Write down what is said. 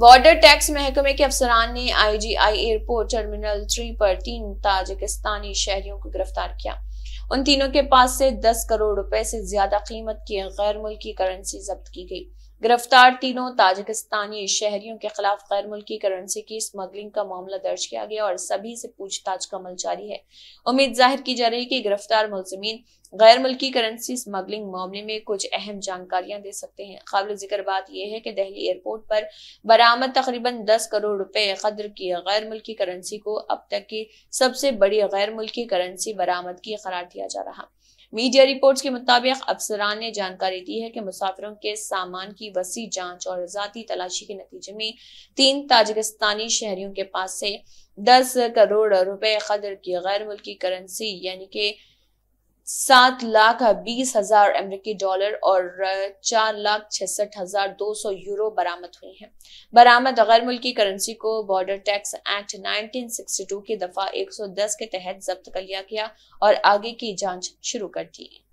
border tax महकमे के अफसरान ने आईजीआई एयरपोर्ट टर्मिनल थ्री पर तीन ताजिकिस्तानी शहरियों को गिरफ्तार किया उन तीनों के पास से दस करोड़ रुपए से ज्यादा कीमत की गैर मुल्की करेंसी जब्त की गई गिरफ्तार तीनों ताजिकिस्तानी शहरियों के खिलाफ गैर मुल्की करेंसी की स्मगलिंग का मामला दर्ज किया गया और सभी से पूछताछ का अमल जारी है उम्मीद जाहिर की जा रही है कि गिरफ्तार मुलजमीन गैर मुल्की करेंसी स्मगलिंग मामले में कुछ अहम जानकारियां दे सकते हैं काबिल जिक्र बात यह है कि दिल्ली एयरपोर्ट पर बरामद तकरीबन 10 करोड़ रुपए कदर की गैर मुल्की करेंसी को अब तक की सबसे बड़ी गैर मुल्की करेंसी बरामद की करार दिया जा रहा मीडिया रिपोर्ट्स के मुताबिक अफसरान ने जानकारी दी है कि मुसाफिरों के सामान की वसी जांच और जाती तलाशी के नतीजे में तीन ताजिकिस्तानी शहरियों के पास से 10 करोड़ रुपए कदर की गैर मुल्की करेंसी यानी कि सात लाख बीस हजार अमरीकी डॉलर और चार लाख छसठ हजार दो सौ यूरो बरामद हुई हैं बरामद गैर मुल्की करेंसी को बॉर्डर टैक्स एक्ट 1962 की दफा 110 के तहत जब्त कर लिया गया और आगे की जांच शुरू कर दी